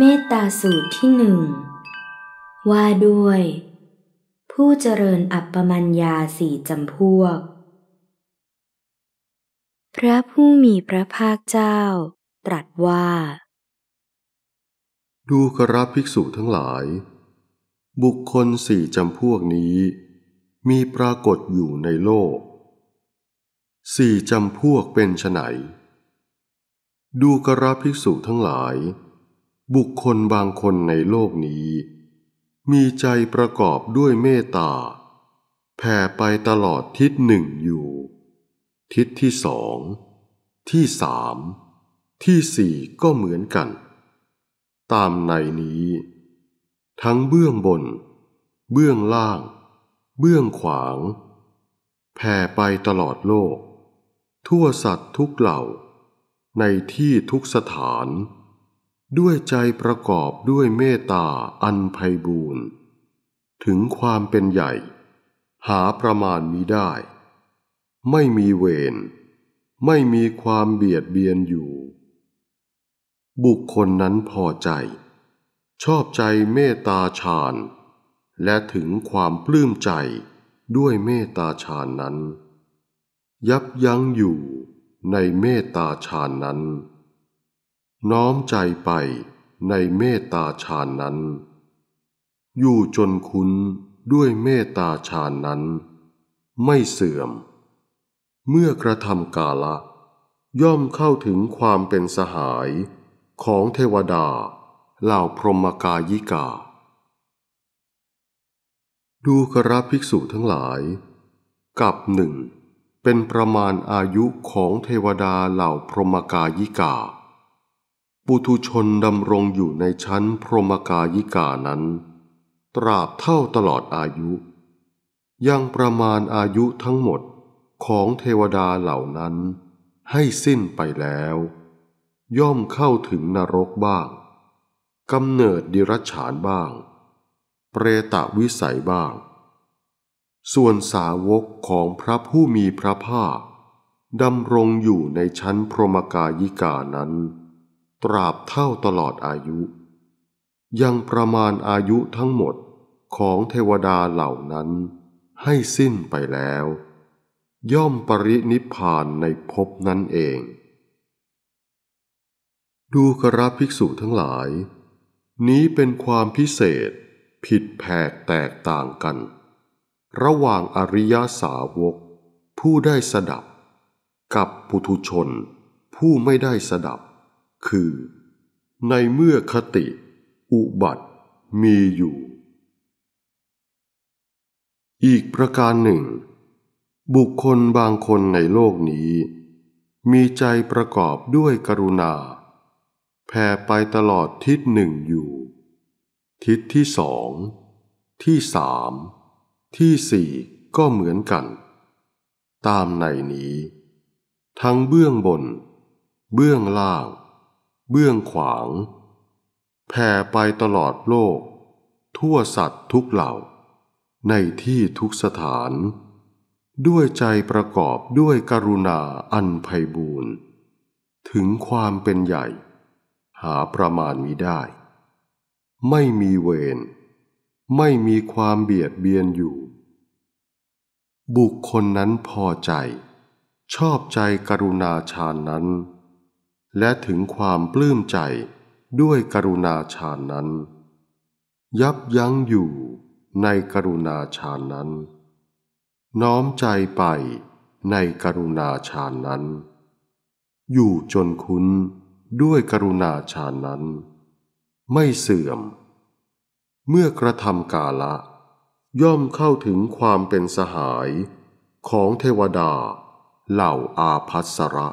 เมตตาสูตรที่หนึ่งว่าด้วย ผู้เจริญอัปปมัญญาสี่จำพวก พระผู้มีพระภาคเจ้าตรัสว่า ดูกระภิกษุทั้งหลาย บุคคลสี่จำพวกนี้ มีปรากฏอยู่ในโลก สี่จำพวกเป็นไฉนดูกระภิกษุทั้งหลายบุคคลบางคนในโลกนี้ มีใจประกอบด้วยเมตตาแผ่ไปตลอดทิศหนึ่งอยู่ ทิศที่สอง ที่สาม ที่สี่ก็เหมือนกัน ตามในนี้ ทั้งเบื้องบน เบื้องล่าง เบื้องขวางแผ่ไปตลอดโลก ทั่วสัตว์ทุกเหล่า ในที่ทุกสถานด้วยใจประกอบด้วยเมตตาอันไพบูรณ์ถึงความเป็นใหญ่ หาประมาณมิได้ ไม่มีเวรไม่มีความเบียดเบียนอยู่ บุคคลนั้นพอใจ ชอบใจเมตตาฌานและถึงความปลื้มใจด้วยเมตตาฌานนั้น ยับยั้งอยู่ในเมตตาฌานนั้นน้อมใจไปในเมตตาฌานนั้น อยู่จนคุ้นด้วยเมตตาฌานนั้น ไม่เสื่อม เมื่อกระทำกาละ ย่อมเข้าถึงความเป็นสหายของเทวดา เหล่าพรหมกายิกา ดูกระภิกษุทั้งหลาย กับหนึ่งเป็นประมาณอายุของเทวดาเหล่าพรหมกายิกาปุถุชนดำรงอยู่ในชั้นพรหมกายิกานั้นตราบเท่าตลอดอายุ ยังประมาณอายุทั้งหมดของเทวดาเหล่านั้นให้สิ้นไปแล้ว ย่อมเข้าถึงนรกบ้างกำเนิดดิรัจฉานบ้าง เปรตะวิสัยบ้าง ส่วนสาวกของพระผู้มีพระภาคดำรงอยู่ในชั้นพรหมกายิกานั้นตราบเท่าตลอดอายุ ยังประมาณอายุทั้งหมดของเทวดาเหล่านั้นให้สิ้นไปแล้ว ย่อมปรินิพานในภพนั้นเอง ดูกราภิกษุทั้งหลาย นี้เป็นความพิเศษผิดแผกแตกต่างกัน ระหว่างอริยาสาวกผู้ได้สดับ กับปุถุชนผู้ไม่ได้สดับคือในเมื่อคติ อุบัติมีอยู่ อีกประการหนึ่ง บุคคลบางคนในโลกนี้ มีใจประกอบด้วยกรุณาแผ่ไปตลอดทิศหนึ่งอยู่ ทิศที่สอง ที่สาม ที่สี่ก็เหมือนกัน ตามในนี้ ทั้งเบื้องบน เบื้องล่างเบื้องขวางแผ่ไปตลอดโลก ทั่วสัตว์ทุกเหล่า ในที่ทุกสถาน ด้วยใจประกอบด้วยกรุณาอันไพบูรณ์ถึงความเป็นใหญ่ หาประมาณมิได้ ไม่มีเวรไม่มีความเบียดเบียนอยู่ บุคคลนั้นพอใจ ชอบใจกรุณาชานนั้นและถึงความปลื้มใจด้วยกรุณาฌานนั้น ยับยั้งอยู่ในกรุณาฌานนั้น น้อมใจไปในกรุณาฌานนั้น อยู่จนคุ้นด้วยกรุณาฌานนั้น ไม่เสื่อม เมื่อกระทำกาละ ย่อมเข้าถึงความเป็นสหายของเทวดาเหล่าอาภัสระ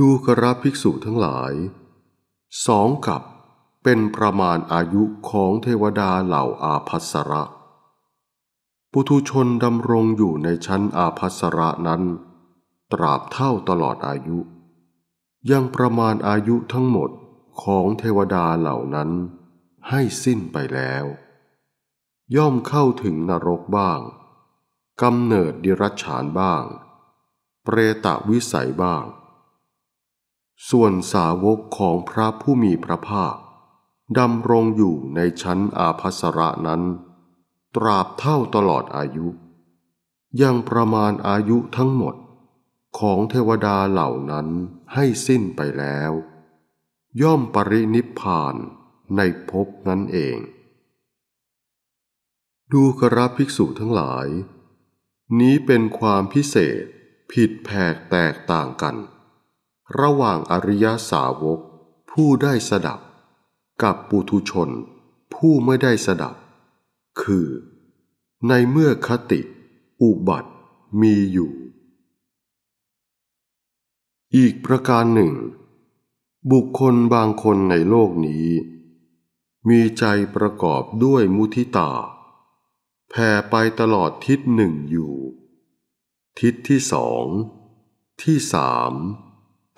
ดูกระภิกษุทั้งหลาย สองกับเป็นประมาณอายุของเทวดาเหล่าอาภัสระปุถุชนดำรงอยู่ในชั้นอาภัสระนั้น ตราบเท่าตลอดอายุ ยังประมาณอายุทั้งหมดของเทวดาเหล่านั้น ให้สิ้นไปแล้ว ย่อมเข้าถึงนรกบ้าง กำเนิดดิรัจฉานบ้าง เปรตวิสัยบ้างส่วนสาวกของพระผู้มีพระภาค ดำรงอยู่ในชั้นอาภัสระนั้น ตราบเท่าตลอดอายุ ยังประมาณอายุทั้งหมด ของเทวดาเหล่านั้นให้สิ้นไปแล้ว ย่อมปรินิพพานในภพนั้นเอง ดูกราภิกษุทั้งหลาย นี้เป็นความพิเศษผิดแผกแตกต่างกันระหว่างอริยสาวก ผู้ได้สดับ กับปุถุชนผู้ไม่ได้สดับ คือในเมื่อคติ อุบัติมีอยู่ อีกประการหนึ่ง บุคคลบางคนในโลกนี้ มีใจประกอบด้วยมุทิตาแผ่ไปตลอดทิศหนึ่งอยู่ ทิศที่สอง ที่สาม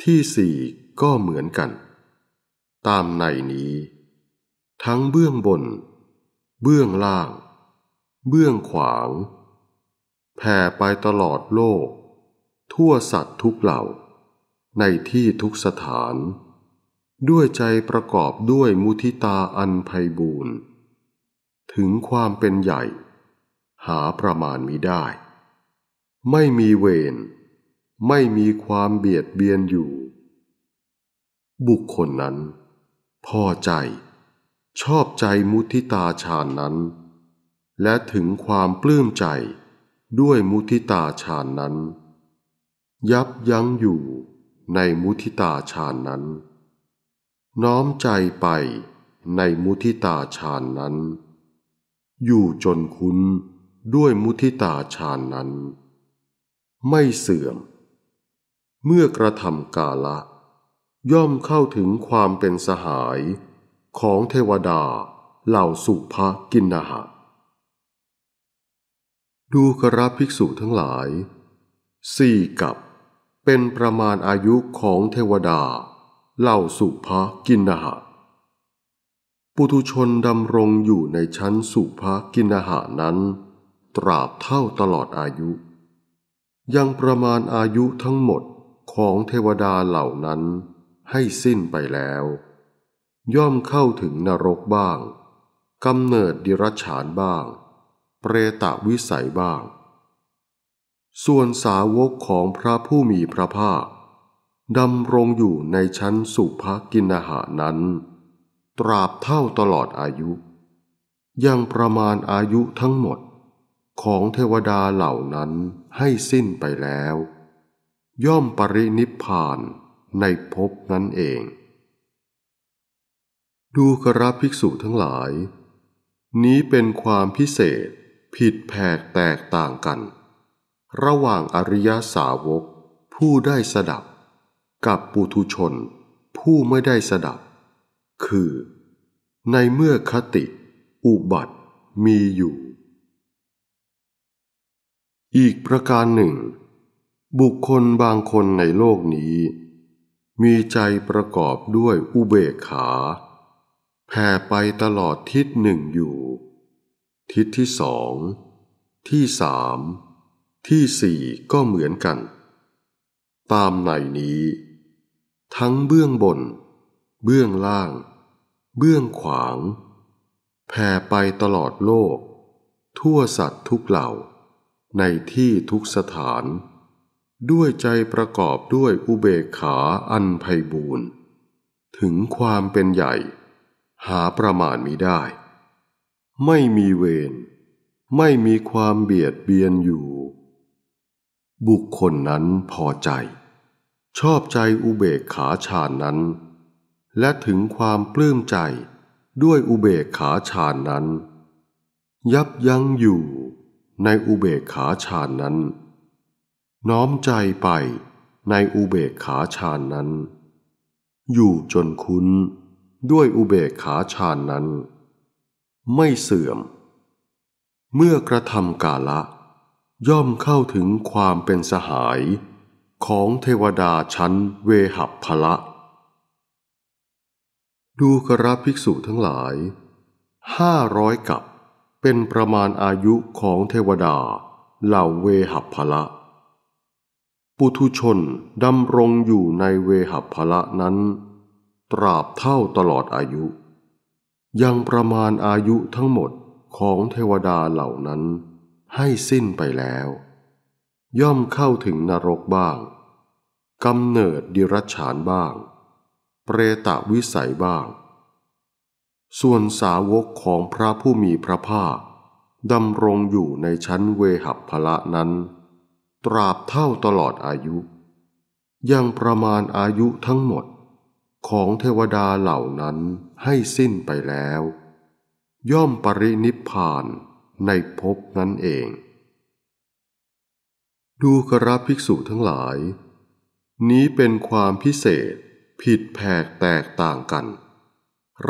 ที่สี่ก็เหมือนกัน ตามในนี้ ทั้งเบื้องบน เบื้องล่าง เบื้องขวางแผ่ไปตลอดโลก ทั่วสัตว์ทุกเหล่า ในที่ทุกสถาน ด้วยใจประกอบด้วยมุทิตาอันไพบูรณ์ ถึงความเป็นใหญ่ หาประมาณมิได้ ไม่มีเวรไม่มีความเบียดเบียนอยู่ บุคคลนั้น พอใจชอบใจมุทิตาฌานนั้น และถึงความปลื้มใจด้วยมุทิตาฌานนั้น ยับยั้งอยู่ในมุทิตาฌานนั้น น้อมใจไปในมุทิตาฌานนั้น อยู่จนคุ้น ด้วยมุทิตาฌานนั้น ไม่เสื่อมเมื่อกระทำกาละย่อมเข้าถึงความเป็นสหายของเทวดา เหล่าสุภกินนาหะ ดูกระภิกษุทั้งหลาย สี่กับ เป็นประมาณอายุของเทวดา เหล่าสุภกินนาหะ ปุถุชนดำรงอยู่ในชั้นสุภกินนาหานั้นตราบเท่าตลอดอายุ ยังประมาณอายุทั้งหมดของเทวดาเหล่านั้นให้สิ้นไปแล้ว ย่อมเข้าถึงนรกบ้างกำเนิดดิรัจฉานบ้าง เปรตะวิสัยบ้าง ส่วนสาวกของพระผู้มีพระภาคดำรงอยู่ในชั้นสุภกินหานั้นตราบเท่าตลอดอายุ ยังประมาณอายุทั้งหมด ของเทวดาเหล่านั้นให้สิ้นไปแล้วย่อมปรินิพพานในภพนั้นเอง ดูกราภิกษุทั้งหลาย นี้เป็นความพิเศษผิดแผกแตกต่างกัน ระหว่างอริยสาวกผู้ได้สดับ กับปุถุชน ผู้ไม่ได้สดับ คือ ในเมื่อคติ อุบัติมีอยู่ อีกประการหนึ่งบุคคลบางคนในโลกนี้ มีใจประกอบด้วยอุเบกขาแผ่ไปตลอดทิศหนึ่งอยู่ ทิศที่สอง ที่สาม ที่สี่ก็เหมือนกัน ตามในนี้ ทั้งเบื้องบน เบื้องล่าง เบื้องขวางแผ่ไปตลอดโลก ทั่วสัตว์ทุกเหล่า ในที่ทุกสถานด้วยใจประกอบด้วยอุเบกขาอันไพบูรณ์ถึงความเป็นใหญ่ หาประมาณมิได้ ไม่มีเวรไม่มีความเบียดเบียนอยู่ บุคคลนั้นพอใจ ชอบใจอุเบกขาฌานนั้น และถึงความปลื้มใจด้วยอุเบกขาฌานนั้น ยับยั้งอยู่ในอุเบกขาฌานนั้นน้อมใจไปในอุเบกขาฌานนั้น อยู่จนคุ้นด้วยอุเบกขาฌานนั้น ไม่เสื่อม เมื่อกระทำกาละ ย่อมเข้าถึงความเป็นสหายของเทวดาชั้นเวหับพละ ดูกระภิกษุทั้งหลายห้าร้อยกับเป็นประมาณอายุของเทวดาเหล่าเวหับพละปุถุชนดำรงอยู่ในเวหัพละนั้น ตราบเท่าตลอดอายุ ยังประมาณอายุทั้งหมดของเทวดาเหล่านั้น ให้สิ้นไปแล้ว ย่อมเข้าถึงนรกบ้าง กำเนิดดิรัชฉานบ้างเปรตวิสัยบ้าง ส่วนสาวกของพระผู้มีพระภาค ดำรงอยู่ในชั้นเวหัพละนั้นตราบเท่าตลอดอายุ ยังประมาณอายุทั้งหมด ของเทวดาเหล่านั้นให้สิ้นไปแล้ว ย่อมปรินิพพานในภพนั้นเอง ดูกราภิกษุทั้งหลาย นี้เป็นความพิเศษผิดแผกแตกต่างกัน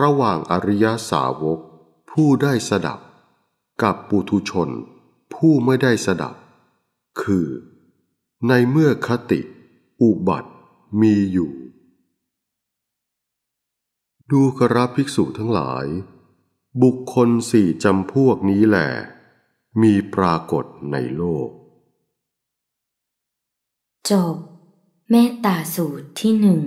ระหว่างอริยสาวกผู้ได้สดับ กับปุถุชนผู้ไม่ได้สดับคือในเมื่อคติอุบัติมีอยู่ ดูกราภิกษุทั้งหลาย บุคคลสี่จำพวกนี้แหละมีปรากฏในโลก จบเมตตาสูตรที่หนึ่ง